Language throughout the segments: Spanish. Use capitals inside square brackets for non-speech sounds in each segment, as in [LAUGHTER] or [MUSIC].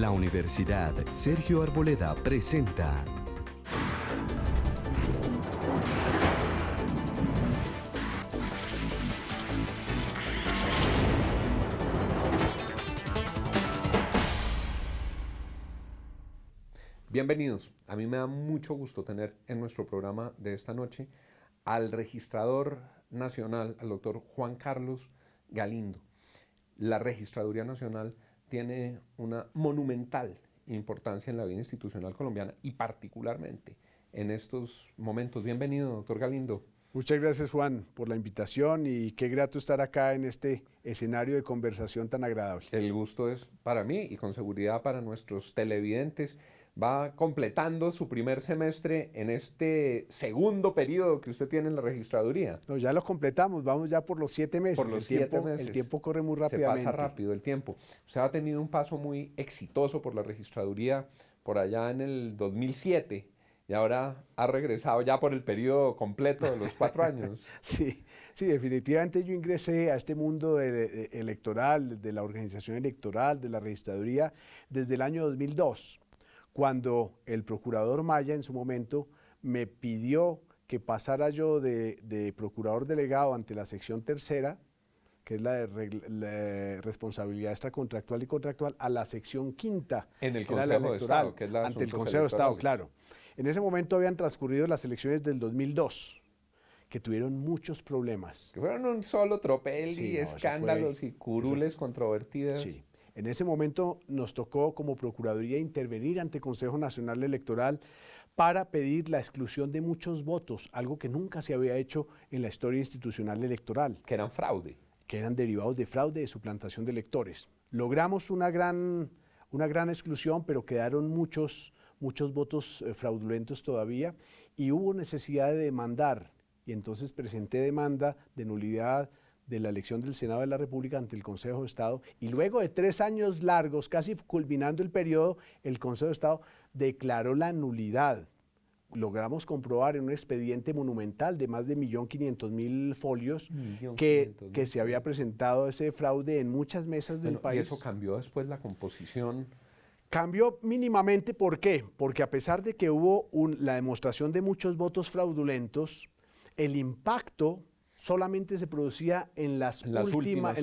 La Universidad Sergio Arboleda presenta Bienvenidos. A mí me da mucho gusto tener en nuestro programa de esta noche al registrador nacional, al doctor Juan Carlos Galindo. La Registraduría Nacional tiene una monumental importancia en la vida institucional colombiana y particularmente en estos momentos. Bienvenido, doctor Galindo. Muchas gracias, Juan, por la invitación y qué grato estar acá en este escenario de conversación tan agradable. El gusto es para mí y con seguridad para nuestros televidentes va completando su primer semestre en este segundo periodo que usted tiene en la registraduría. No, ya lo completamos, vamos ya por los siete meses. Por los siete meses. El tiempo corre muy rápidamente. Se pasa rápido el tiempo. Usted ha tenido un paso muy exitoso por la registraduría por allá en el 2007 y ahora ha regresado ya por el periodo completo de los cuatro [LAUGHS] años. sí, sí, definitivamente yo ingresé a este mundo electoral, de la organización electoral, de la registraduría, desde el año 2002 cuando el procurador Maya en su momento me pidió que pasara yo de, procurador delegado ante la sección tercera, que es la de, responsabilidad extracontractual y contractual, a la sección quinta. En el Consejo de Ante el Consejo de Estado, claro. En ese momento habían transcurrido las elecciones del 2002 que tuvieron muchos problemas. Que fueron un solo tropel y escándalos y curules controvertidos. controvertidas. En ese momento nos tocó como Procuraduría intervenir ante Consejo Nacional Electoral para pedir la exclusión de muchos votos, algo que nunca se había hecho en la historia institucional electoral. Que eran fraude. Que eran derivados de fraude de suplantación de electores. Logramos una gran, una gran exclusión, pero quedaron muchos, muchos votos eh, fraudulentos todavía y hubo necesidad de demandar. Y entonces presenté demanda de nulidad de la elección del Senado de la República ante el Consejo de Estado y luego de tres años largos, casi culminando el periodo, el Consejo de Estado declaró la nulidad. Logramos comprobar en un expediente monumental de más de 1.500.000 folios que, que se había presentado ese fraude en muchas mesas del país. eso cambió después la composición? Cambió mínimamente, ¿por qué? Porque a pesar de que hubo la demostración de muchos votos fraudulentos, el impacto solamente se producía en, las, en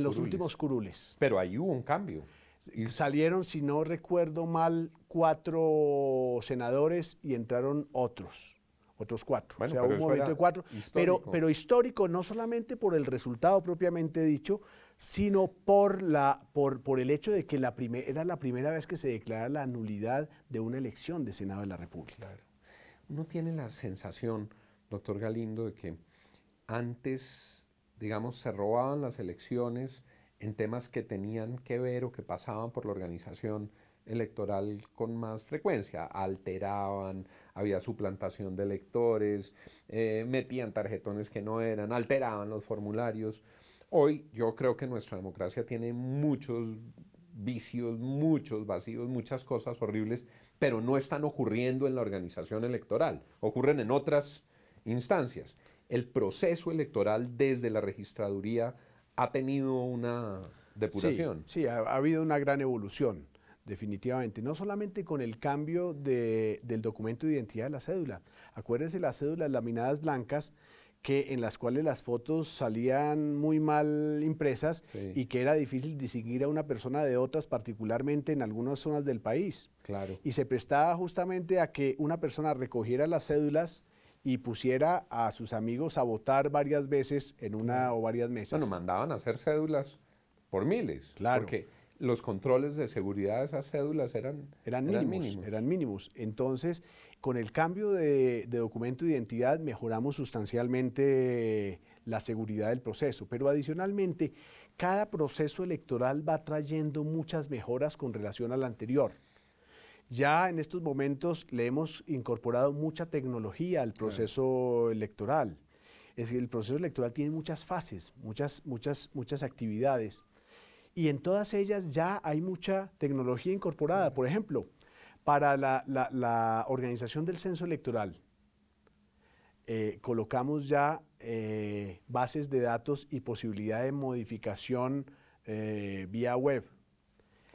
los últimos curules. Pero ahí hubo un cambio. Y... Salieron, si no recuerdo mal, cuatro senadores y entraron otros, otros cuatro. o sea, un movimiento de cuatro. Pero, pero histórico no solamente por el resultado propiamente dicho, sino por, la, por, por el hecho de que la era la primera vez que se declara la nulidad de una elección de Senado de la República. Claro. Uno tiene la sensación, doctor Galindo, de que antes, digamos, se robaban las elecciones en temas que tenían que ver o que pasaban por la organización electoral con más frecuencia. Alteraban, había suplantación de electores, eh, metían tarjetones que no eran, alteraban los formularios. Hoy yo creo que nuestra democracia tiene muchos vicios, muchos vacíos, muchas cosas horribles, pero no están ocurriendo en la organización electoral, ocurren en otras instancias el proceso electoral desde la registraduría ha tenido una depuración. Sí, ha, habido una gran evolución, definitivamente. No solamente con el cambio del documento de identidad de la cédula. Acuérdense las cédulas laminadas blancas que en las cuales las fotos salían muy mal impresas y que era difícil distinguir a una persona de otras, particularmente en algunas zonas del país. Claro. Y se prestaba justamente a que una persona recogiera las cédulas y pusiera a sus amigos a votar varias veces en una o varias mesas. Bueno, mandaban a hacer cédulas por miles. Porque los controles de seguridad de esas cédulas eran, eran, mínimos, Eran mínimos. Entonces, con el cambio de, de documento de identidad mejoramos sustancialmente la seguridad del proceso. Pero adicionalmente, cada proceso electoral va trayendo muchas mejoras con relación al anterior. Ya en estos momentos le hemos incorporado mucha tecnología al proceso electoral. Es que el proceso electoral tiene muchas fases, muchas, muchas, muchas actividades. Y en todas ellas ya hay mucha tecnología incorporada. Por ejemplo, para la, organización del censo electoral, eh, colocamos ya eh, bases de datos y posibilidad de modificación eh, vía web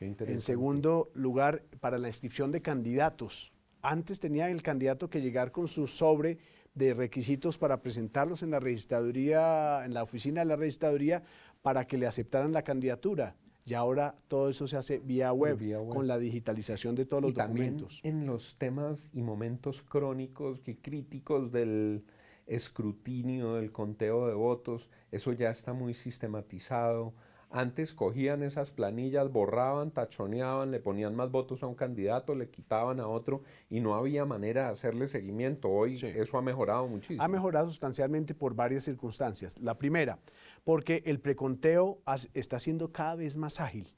en segundo lugar, para la inscripción de candidatos. Antes tenía el candidato que llegar con su sobre de requisitos para presentarlos en la registraduría, en la oficina de la registraduría, para que le aceptaran la candidatura. Y ahora todo eso se hace vía web, con la digitalización de todos los documentos. También en los temas y momentos crónicos y críticos del escrutinio, del conteo de votos, eso ya está muy sistematizado antes cogían esas planillas, borraban, tachoneaban, le ponían más votos a un candidato, le quitaban a otro y no había manera de hacerle seguimiento. Hoy eso ha mejorado muchísimo. Ha mejorado sustancialmente por varias circunstancias. La primera, porque el preconteo está siendo cada vez más ágil.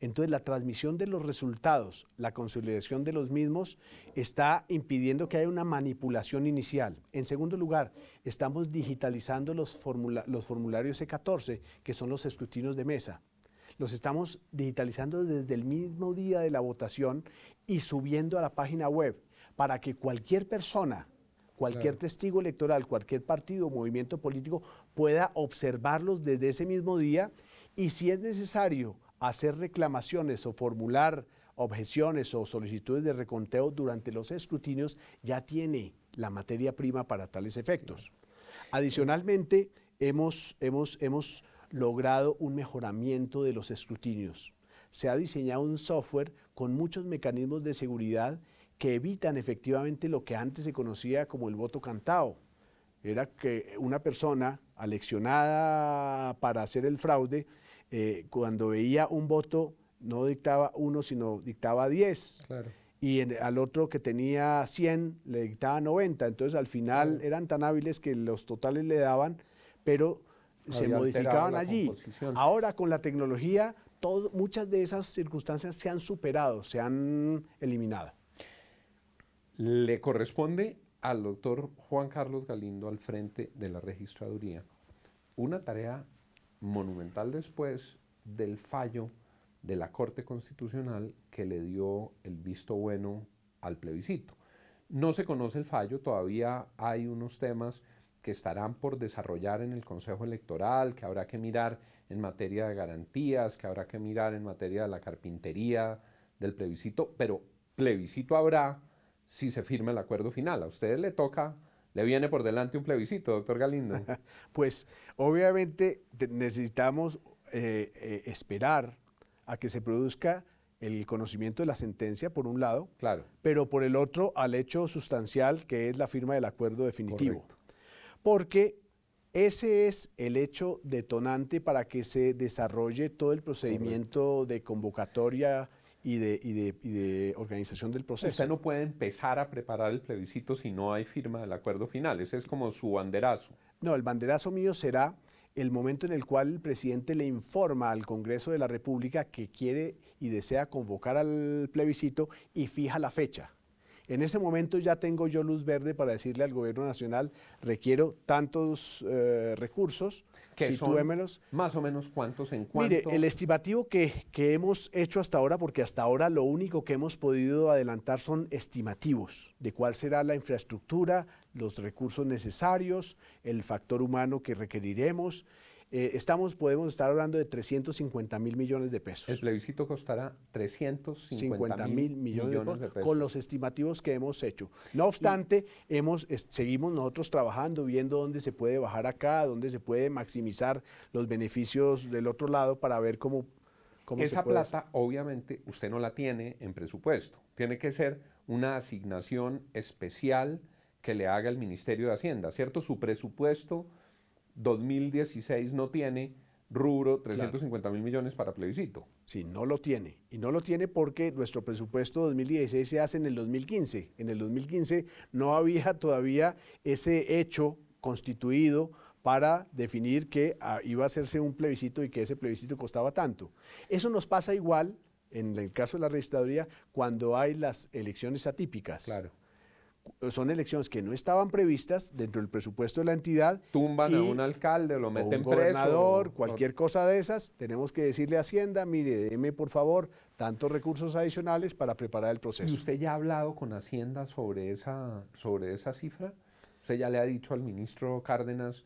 Entonces la transmisión de los resultados, la consolidación de los mismos, está impidiendo que haya una manipulación inicial. En segundo lugar, estamos digitalizando los, formularios e c 14 que son los escrutinos de mesa. Los estamos digitalizando desde el mismo día de la votación y subiendo a la página web para que cualquier persona cualquier testigo electoral, cualquier partido o movimiento político pueda observarlos desde ese mismo día y si es necesario hacer reclamaciones o formular objeciones o solicitudes de reconteo durante los escrutinios ya tiene la materia prima para tales efectos. Adicionalmente, hemos, logrado un mejoramiento de los escrutinios. Se ha diseñado un software con muchos mecanismos de seguridad que evitan efectivamente lo que antes se conocía como el voto cantado. Era que una persona aleccionada para hacer el fraude eh, cuando veía un voto, no dictaba uno, sino dictaba 10. Y al otro que tenía 100, le dictaba 90. Entonces, al final eran tan hábiles que los totales le daban, pero se modificaban allí. Ahora, con la tecnología, muchas de esas circunstancias se han superado, se han eliminado. Le corresponde al doctor Juan Carlos Galindo al frente de la registraduría una tarea monumental después del fallo de la Corte Constitucional que le dio el visto bueno al plebiscito. No se conoce el fallo, todavía hay unos temas que estarán por desarrollar en el Consejo Electoral, que habrá que mirar en materia de garantías, que habrá que mirar en materia de la carpintería, del plebiscito, pero plebiscito habrá si se firma el acuerdo final. A ustedes le toca ¿Le viene por delante un plebiscito, doctor Galindo? [LAUGHS] pues obviamente necesitamos eh, eh, esperar a que se produzca el conocimiento de la sentencia, por un lado, claro. pero por el otro al hecho sustancial que es la firma del acuerdo definitivo. Porque ese es el hecho detonante para que se desarrolle todo el procedimiento de convocatoria y de, y de, organización del proceso. Usted no puede empezar a preparar el plebiscito si no hay firma del acuerdo final. Ese es como su banderazo. No, el banderazo mío será el momento en el cual el presidente le informa al Congreso de la República que quiere y desea convocar al plebiscito y fija la fecha. En ese momento ya tengo yo luz verde para decirle al gobierno nacional, requiero tantos eh, recursos, que sitúemelos. Más o menos cuántos en cuánto. Mire, el estimativo que, que hemos hecho hasta ahora, porque hasta ahora lo único que hemos podido adelantar son estimativos de cuál será la infraestructura, los recursos necesarios, el factor humano que requeriremos. Eh, estamos, podemos estar hablando de 350 mil millones de pesos. El plebiscito costará 350 mil millones, de, pesos, con los estimativos que hemos hecho. No obstante, hemos, seguimos nosotros trabajando, viendo dónde se puede bajar acá, dónde se puede maximizar los beneficios del otro lado para ver cómo... cómo esa plata, obviamente, usted no la tiene en presupuesto. Tiene que ser una asignación especial que le haga el Ministerio de Hacienda, ¿cierto? Su presupuesto 2016 no tiene rubro 350 mil millones para plebiscito. Sí, no lo tiene. Y no lo tiene porque nuestro presupuesto 2016 se hace en el 2015. En el 2015 no había todavía ese hecho constituido para definir que ah, iba a hacerse un plebiscito y que ese plebiscito costaba tanto. Eso nos pasa igual en el caso de la registraduría cuando hay las elecciones atípicas. Claro son elecciones que no estaban previstas dentro del presupuesto de la entidad. Tumban a un alcalde, lo meten por un gobernador, cualquier cosa de esas, tenemos que decirle a Hacienda, mire, deme por favor tantos recursos adicionales para preparar el proceso. ¿Y usted ya ha hablado con Hacienda sobre esa, sobre esa cifra? ¿Usted ya le ha dicho al ministro Cárdenas,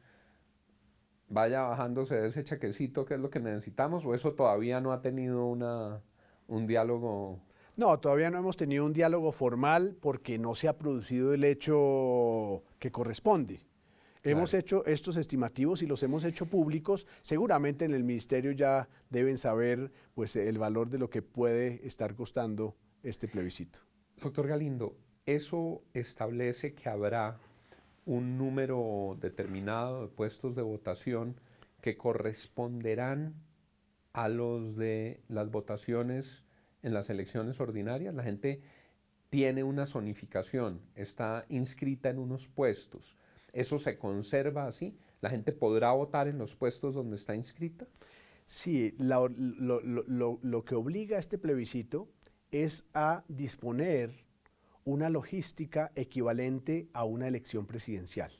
vaya bajándose de ese chequecito que es lo que necesitamos o eso todavía no ha tenido una, un diálogo no, todavía no hemos tenido un diálogo formal porque no se ha producido el hecho que corresponde. Hemos hecho estos estimativos y los hemos hecho públicos. Seguramente en el ministerio ya deben saber pues, el valor de lo que puede estar costando este plebiscito. Doctor Galindo, ¿eso establece que habrá un número determinado de puestos de votación que corresponderán a los de las votaciones en las elecciones ordinarias, la gente tiene una zonificación, está inscrita en unos puestos. ¿Eso se conserva así? ¿La gente podrá votar en los puestos donde está inscrita? Sí, lo, que obliga a este plebiscito es a disponer una logística equivalente a una elección presidencial.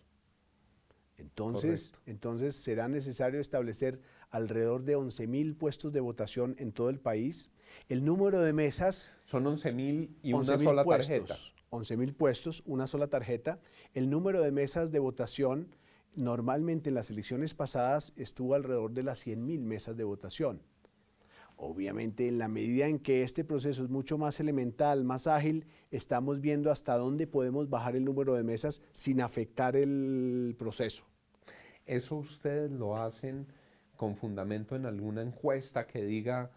Entonces, entonces será necesario establecer alrededor de 11.000 puestos de votación en todo el país el número de mesas... Son 11.000 y una sola puestos, tarjeta. 11.000 puestos, una sola tarjeta. El número de mesas de votación, normalmente en las elecciones pasadas, estuvo alrededor de las 100.000 mesas de votación. Obviamente, en la medida en que este proceso es mucho más elemental, más ágil, estamos viendo hasta dónde podemos bajar el número de mesas sin afectar el proceso. Eso ustedes lo hacen con fundamento en alguna encuesta que diga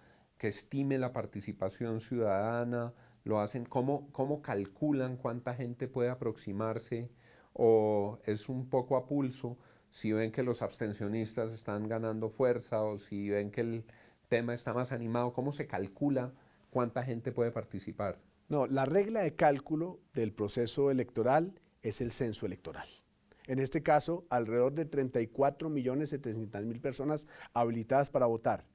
que estime la participación ciudadana, lo hacen, cómo, calculan cuánta gente puede aproximarse o es un poco a pulso si ven que los abstencionistas están ganando fuerza o si ven que el tema está más animado, ¿cómo se calcula cuánta gente puede participar? No, la regla de cálculo del proceso electoral es el censo electoral. En este caso, alrededor de 34 millones mil personas habilitadas para votar.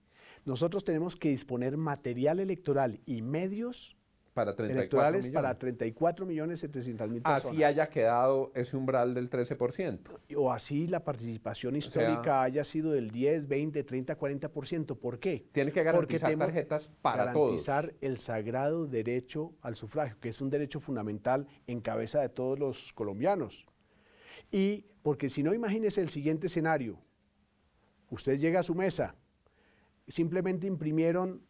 Nosotros tenemos que disponer material electoral y medios electorales para 34.700.000 personas. Así haya quedado ese umbral del 13%. O así la participación histórica haya sido del 10, 20, 30, 40%. ¿Por qué? Tiene que garantizar tarjetas para garantizar el sagrado derecho al sufragio, que es un derecho fundamental en cabeza de todos los colombianos. Y porque si no, imagínese el siguiente escenario. Usted llega a su mesa, simplemente imprimieron,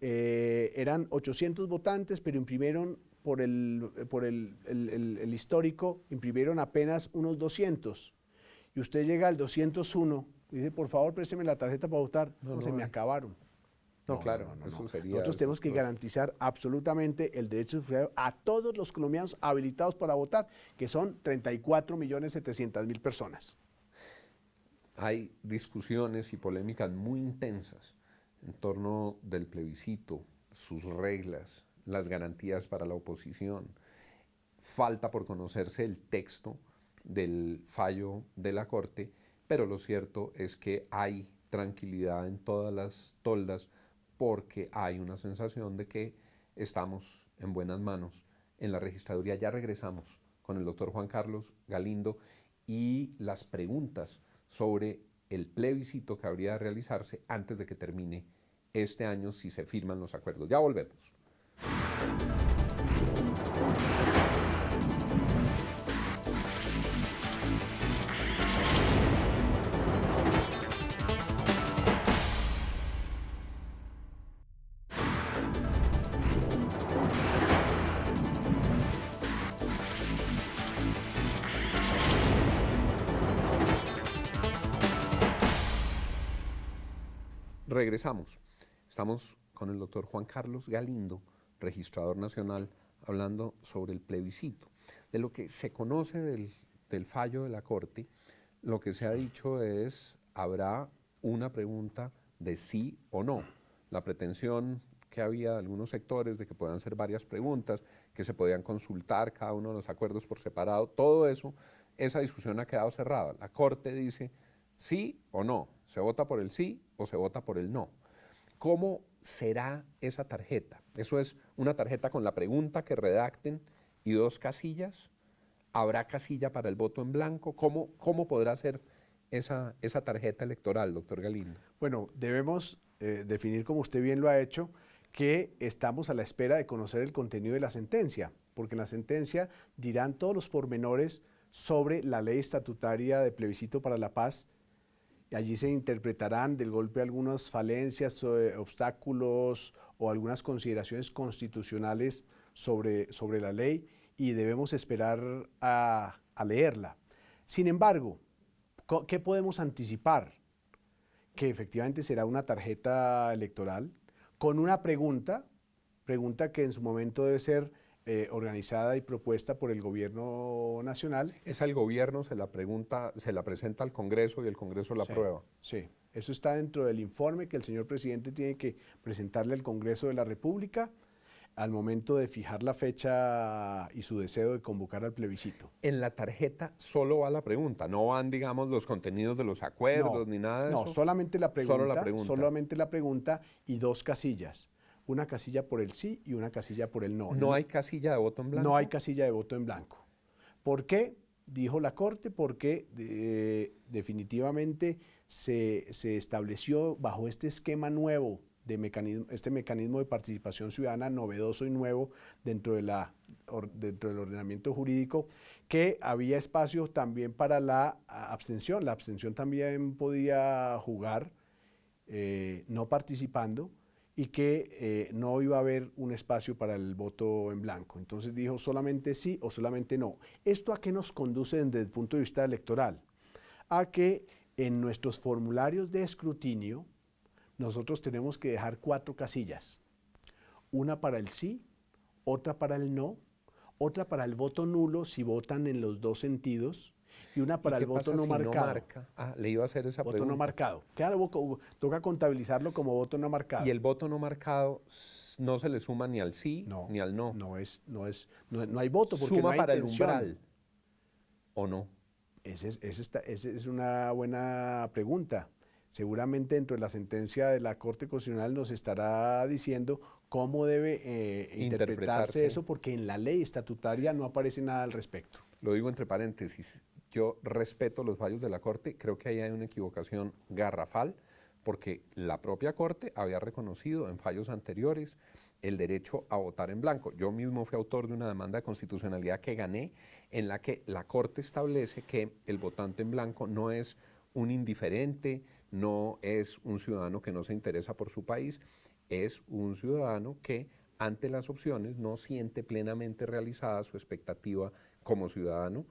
eh, eran 800 votantes, pero imprimieron por, el, por el, el, histórico, imprimieron apenas unos 200. Y usted llega al 201 y dice, por favor, présteme la tarjeta para votar. se me acabaron. No, claro, Nosotros tenemos que garantizar absolutamente el derecho de a todos los colombianos habilitados para votar, que son 34.700.000 personas hay discusiones y polémicas muy intensas en torno del plebiscito, sus reglas, las garantías para la oposición. Falta por conocerse el texto del fallo de la Corte, pero lo cierto es que hay tranquilidad en todas las toldas porque hay una sensación de que estamos en buenas manos en la registraduría. Ya regresamos con el doctor Juan Carlos Galindo y las preguntas sobre el plebiscito que habría de realizarse antes de que termine este año si se firman los acuerdos. Ya volvemos. Regresamos. Estamos con el doctor Juan Carlos Galindo, registrador nacional, hablando sobre el plebiscito. De lo que se conoce del, fallo de la Corte, lo que se ha dicho es, habrá una pregunta de sí o no. La pretensión que había de algunos sectores de que puedan ser varias preguntas, que se podían consultar cada uno de los acuerdos por separado, todo eso, esa discusión ha quedado cerrada. La Corte dice, ¿Sí o no? ¿Se vota por el sí o se vota por el no? ¿Cómo será esa tarjeta? Eso es una tarjeta con la pregunta que redacten y dos casillas. ¿Habrá casilla para el voto en blanco? ¿Cómo, podrá ser esa, tarjeta electoral, doctor Galindo? Bueno, debemos eh, definir, como usted bien lo ha hecho, que estamos a la espera de conocer el contenido de la sentencia, porque en la sentencia dirán todos los pormenores sobre la ley estatutaria de plebiscito para la paz Allí se interpretarán del golpe algunas falencias, eh, obstáculos o algunas consideraciones constitucionales sobre, sobre la ley y debemos esperar a, a leerla. Sin embargo, ¿qué podemos anticipar? Que efectivamente será una tarjeta electoral con una pregunta, pregunta que en su momento debe ser eh, organizada y propuesta por el gobierno nacional. Es el gobierno, se la pregunta, se la presenta al Congreso y el Congreso la aprueba. Sí, eso está dentro del informe que el señor presidente tiene que presentarle al Congreso de la República al momento de fijar la fecha y su deseo de convocar al plebiscito. En la tarjeta solo va la pregunta, no van, digamos, los contenidos de los acuerdos ni nada de eso. No, solamente Solamente la pregunta y dos casillas una casilla por el sí y una casilla por el no. ¿No hay casilla de voto en blanco? No hay casilla de voto en blanco. ¿Por qué? Dijo la Corte, porque eh, definitivamente se, estableció bajo este esquema nuevo, de mecanismo, este mecanismo de participación ciudadana novedoso y nuevo dentro, de la, dentro del ordenamiento jurídico, que había espacio también para la abstención. La abstención también podía jugar eh, no participando y que eh, no iba a haber un espacio para el voto en blanco. Entonces dijo solamente sí o solamente no. ¿Esto a qué nos conduce desde el punto de vista electoral? A que en nuestros formularios de escrutinio nosotros tenemos que dejar cuatro casillas. Una para el sí, otra para el no, otra para el voto nulo si votan en los dos sentidos, y una para el voto no marcado. Ah, le iba a hacer esa voto pregunta. Voto no marcado. Claro, uh, toca contabilizarlo como voto no marcado. Y el voto no marcado no se le suma ni al sí ni al no. No es, no es, no, hay voto suma para el umbral o no. Esa es, es una buena pregunta. Seguramente dentro de la sentencia de la Corte Constitucional nos estará diciendo cómo debe eh, interpretarse eso, porque en la ley estatutaria no aparece nada al respecto. Lo digo entre paréntesis, yo respeto los fallos de la Corte, creo que ahí hay una equivocación garrafal, porque la propia Corte había reconocido en fallos anteriores el derecho a votar en blanco. Yo mismo fui autor de una demanda de constitucionalidad que gané, en la que la Corte establece que el votante en blanco no es un indiferente, no es un ciudadano que no se interesa por su país, es un ciudadano que ante las opciones no siente plenamente realizada su expectativa como ciudadano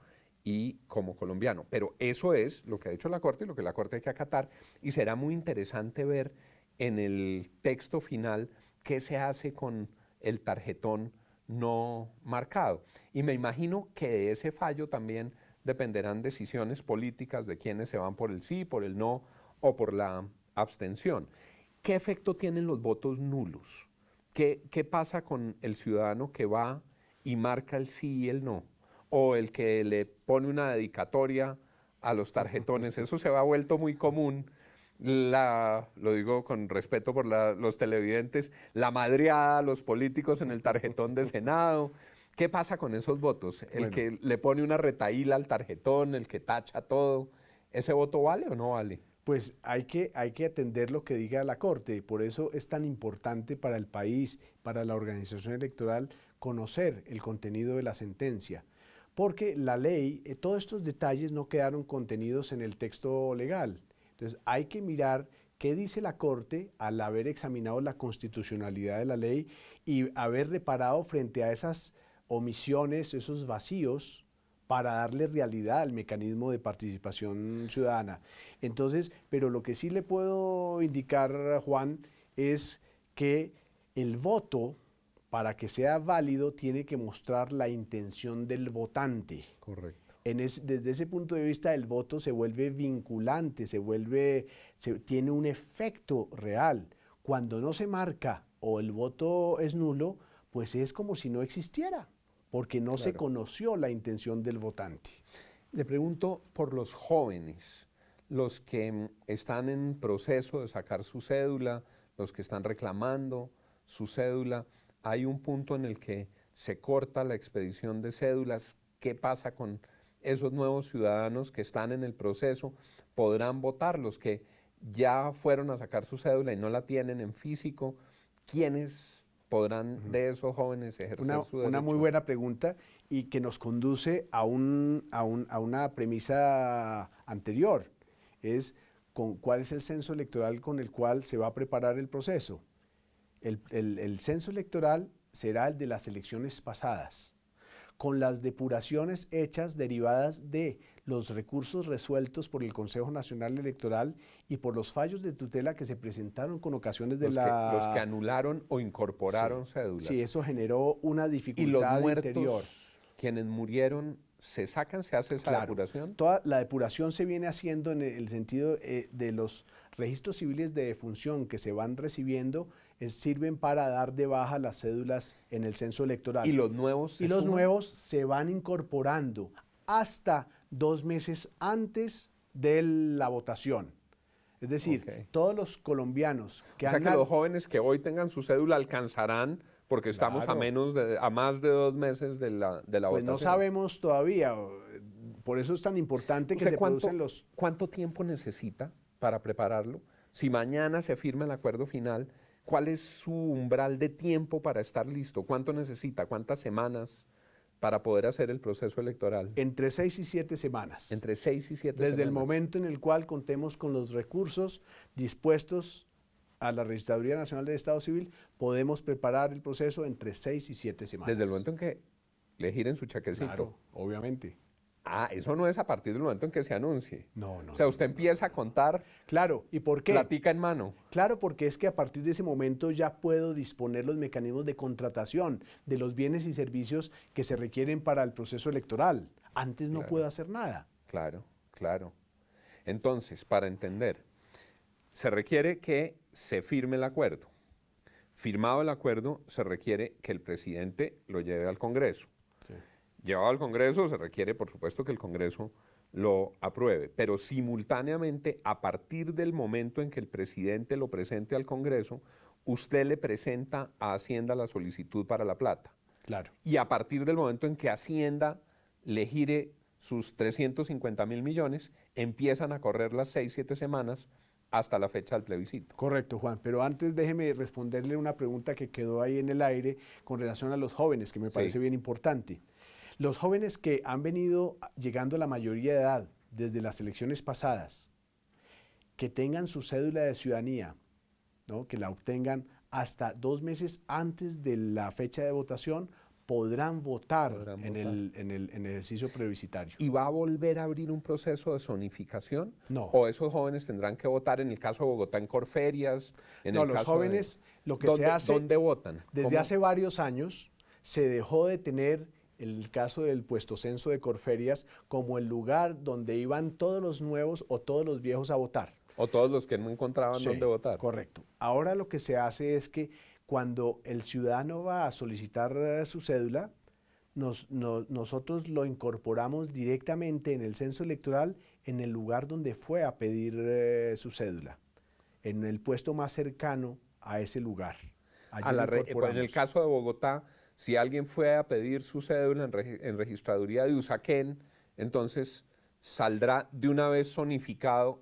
y como colombiano. Pero eso es lo que ha dicho la Corte y lo que la Corte hay que acatar y será muy interesante ver en el texto final qué se hace con el tarjetón no marcado. Y me imagino que de ese fallo también dependerán decisiones políticas de quienes se van por el sí, por el no o por la abstención. ¿Qué efecto tienen los votos nulos? ¿Qué, qué pasa con el ciudadano que va y marca el sí y el no? o el que le pone una dedicatoria a los tarjetones. Eso se ha vuelto muy común. lo digo con respeto por los televidentes, la madreada los políticos en el tarjetón de Senado. ¿Qué pasa con esos votos? El que le pone una retaíla al tarjetón, el que tacha todo, ¿ese voto vale o no vale? Pues hay que, hay que atender lo que diga la Corte y por eso es tan importante para el país, para la organización electoral, conocer el contenido de la sentencia porque la ley, eh, todos estos detalles no quedaron contenidos en el texto legal. Entonces hay que mirar qué dice la Corte al haber examinado la constitucionalidad de la ley y haber reparado frente a esas omisiones, esos vacíos para darle realidad al mecanismo de participación ciudadana. Entonces, pero lo que sí le puedo indicar, Juan, es que el voto para que sea válido, tiene que mostrar la intención del votante. Correcto. desde ese punto de vista, el voto se vuelve vinculante, se vuelve, tiene un efecto real. Cuando no se marca o el voto es nulo, pues es como si no existiera, porque no se conoció la intención del votante. Le pregunto por los jóvenes, los que mm, están en proceso de sacar su cédula, los que están reclamando su cédula hay un punto en el que se corta la expedición de cédulas, qué pasa con esos nuevos ciudadanos que están en el proceso, podrán votar los que ya fueron a sacar su cédula y no la tienen en físico, ¿quiénes podrán de esos jóvenes ejercer una, su derecho? Una muy buena pregunta y que nos conduce a, una premisa anterior, es cuál es el censo electoral con el cual se va a preparar el proceso. El, censo electoral será el de las elecciones pasadas, con las depuraciones hechas derivadas de los recursos resueltos por el Consejo Nacional Electoral y por los fallos de tutela que se presentaron con ocasiones de la... los que anularon o incorporaron sí, cédulas. Sí, eso generó una dificultad ¿Y los muertos, quienes murieron se sacan, se hace esa depuración? Toda la depuración se viene haciendo en el sentido eh, de los registros civiles de defunción que se van recibiendo sirven para dar de baja las cédulas en el censo electoral. Y los nuevos. Y los nuevos se van incorporando hasta dos meses antes de la votación. Es decir, todos los colombianos que o O sea que los jóvenes que hoy tengan su cédula alcanzarán porque estamos a menos a más de dos meses de la, de la pues votación. No sabemos todavía. Por eso es tan importante que se producen los. ¿Cuánto tiempo necesita para prepararlo? Si mañana se firma el acuerdo final, ¿Cuál es su umbral de tiempo para estar listo? ¿Cuánto necesita? ¿Cuántas semanas? para poder hacer el proceso electoral? Entre seis y siete semanas. Entre seis y siete Desde el momento en el cual contemos con los recursos dispuestos a la Registraduría Nacional del Estado Civil, podemos preparar el proceso entre seis y siete semanas. Desde el momento en que le giren su chaquecito. Claro, obviamente. Ah, eso no es a partir del momento en que se anuncie. No, no. O sea, usted empieza a contar. Claro, ¿y por qué? Platica en mano. Claro, porque es que a partir de ese momento ya puedo disponer los mecanismos de contratación de los bienes y servicios que se requieren para el proceso electoral. Antes no puedo hacer nada. Claro, claro. Entonces, para entender, se requiere que se firme el acuerdo. Firmado el acuerdo, se requiere que el presidente lo lleve al Congreso llevado al Congreso, se requiere por supuesto que el Congreso lo apruebe, pero simultáneamente a partir del momento en que el presidente lo presente al Congreso, usted le presenta a Hacienda la solicitud para la plata. Claro. Y a partir del momento en que Hacienda le gire sus 350 mil millones, empiezan a correr las 6, 7 semanas hasta la fecha del plebiscito. Correcto, Juan, pero antes déjeme responderle una pregunta que quedó ahí en el aire con relación a los jóvenes, que me parece bien importante. Los jóvenes que han venido llegando a la mayoría de edad desde las elecciones pasadas, que tengan su cédula de ciudadanía, que la obtengan hasta dos meses antes de la fecha de votación, podrán votar, en, El, ejercicio previsitario. ¿Y va a volver a abrir un proceso de zonificación? No. ¿O esos jóvenes tendrán que votar en el caso de Bogotá en Corferias? En no, los jóvenes, lo que se hace... ¿Dónde votan? Desde hace varios años se dejó de tener el caso del puesto censo de Corferias como el lugar donde iban todos los nuevos o todos los viejos a votar. O todos los que no encontraban dónde votar. Correcto. Ahora lo que se hace es que cuando el ciudadano va a solicitar eh, su cédula, nosotros lo incorporamos directamente en el censo electoral en el lugar donde fue a pedir eh, su cédula, en el puesto más cercano a ese lugar. la en el caso de Bogotá, si alguien fue a pedir su cédula en, registraduría de Usaquén, entonces saldrá de una vez zonificado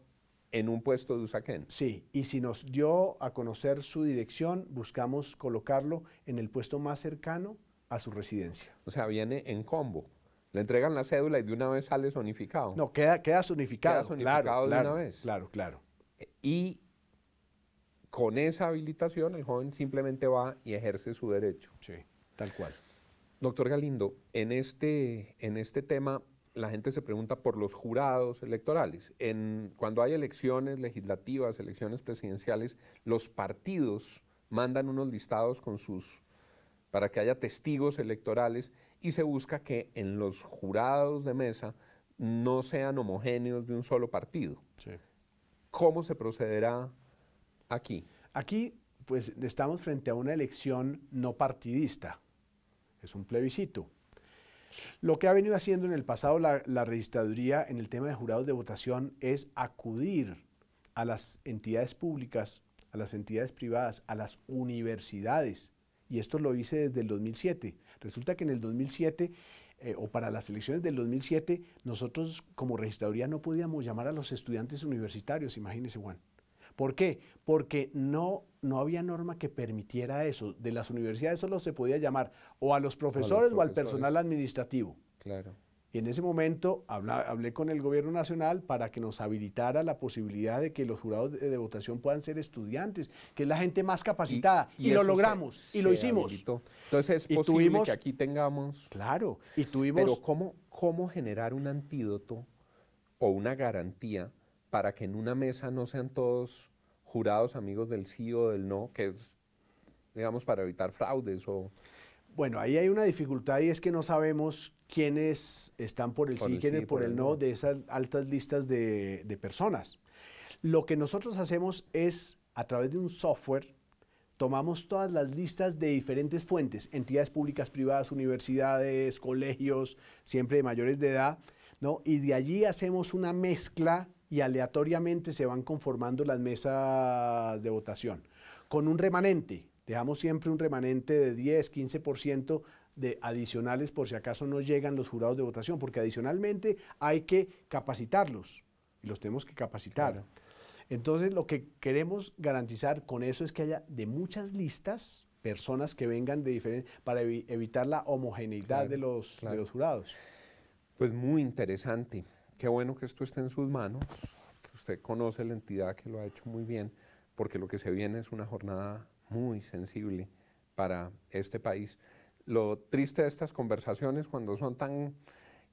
en un puesto de Usaquén. Sí, y si nos dio a conocer su dirección, buscamos colocarlo en el puesto más cercano a su residencia. O sea, viene en combo. Le entregan la cédula y de una vez sale zonificado. No, queda, queda zonificado. de una vez. Claro, claro. Y con esa habilitación el joven simplemente va y ejerce su derecho. Sí. Tal cual. Doctor Galindo, en este, en este tema la gente se pregunta por los jurados electorales. cuando hay elecciones legislativas, elecciones presidenciales, los partidos mandan unos listados con sus para que haya testigos electorales y se busca que en los jurados de mesa no sean homogéneos de un solo partido. ¿Cómo se procederá aquí? Aquí, pues, estamos frente a una elección no partidista es un plebiscito. Lo que ha venido haciendo en el pasado la, registraduría en el tema de jurados de votación es acudir a las entidades públicas, a las entidades privadas, a las universidades. Y esto lo hice desde el 2007. Resulta que en el 2007 eh, o para las elecciones del 2007, nosotros como registraduría no podíamos llamar a los estudiantes universitarios, imagínese Juan. ¿Por qué? Porque no, no había norma que permitiera eso. De las universidades solo se podía llamar o a los profesores, o al personal administrativo. Claro. Y en ese momento hablé con el gobierno nacional para que nos habilitara la posibilidad de que los jurados de, votación puedan ser estudiantes, que es la gente más capacitada. Y, lo logramos, y lo hicimos. Entonces es posible que aquí tengamos... Claro, y tuvimos... Pero ¿cómo, cómo generar un antídoto o una garantía para que en una mesa no sean todos jurados amigos del sí o del no, que es, digamos, para evitar fraudes o... Bueno, ahí hay una dificultad y es que no sabemos quiénes están por el sí y quiénes por, el no, de esas altas listas de, personas. Lo que nosotros hacemos es, a través de un software, tomamos todas las listas de diferentes fuentes, entidades públicas, privadas, universidades, colegios, siempre de mayores de edad, ¿no? Y de allí hacemos una mezcla y aleatoriamente se van conformando las mesas de votación. Con un remanente, dejamos siempre un remanente de 10, 15% de adicionales por si acaso no llegan los jurados de votación, porque adicionalmente hay que capacitarlos y los tenemos que capacitar. Entonces, lo que queremos garantizar con eso es que haya de muchas listas personas que vengan de diferentes, para evitar la homogeneidad de, los, de los jurados. Pues muy interesante. Qué bueno que esto esté en sus manos, que usted conoce la entidad que lo ha hecho muy bien, porque lo que se viene es una jornada muy sensible para este país. Lo triste de estas conversaciones cuando son tan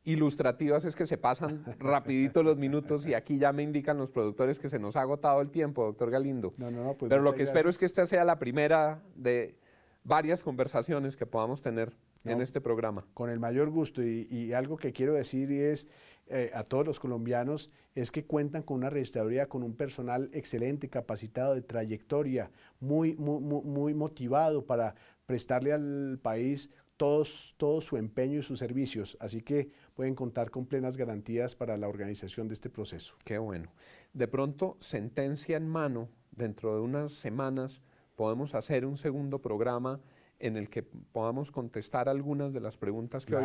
ilustrativas es que se pasan [LAUGHS] rapidito los minutos y aquí ya me indican los productores que se nos ha agotado el tiempo, doctor Galindo. No, no, pues Pero lo que espero es que esta sea la primera de varias conversaciones que podamos tener en este programa. Con el mayor gusto y, y algo que quiero decir es eh, a todos los colombianos es que cuentan con una registraduría con un personal excelente, capacitado, de trayectoria, muy, muy, muy motivado para prestarle al país todos, todo su empeño y sus servicios. Así que pueden contar con plenas garantías para la organización de este proceso. Qué bueno. De pronto, sentencia en mano, dentro de unas semanas podemos hacer un segundo programa en el que podamos contestar algunas de las preguntas que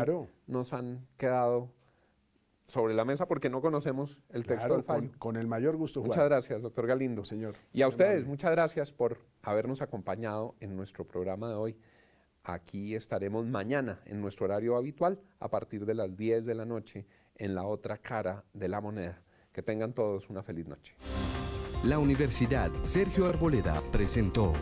nos han quedado sobre la mesa porque no conocemos el texto del fallo. Con, el mayor gusto. Juan. Muchas gracias, doctor Galindo. Señor. Y a ustedes, muchas gracias por habernos acompañado en nuestro programa de hoy. Aquí estaremos mañana en nuestro horario habitual a partir de las 10 de la noche en la otra cara de la moneda. Que tengan todos una feliz noche. La Universidad Sergio Arboleda presentó.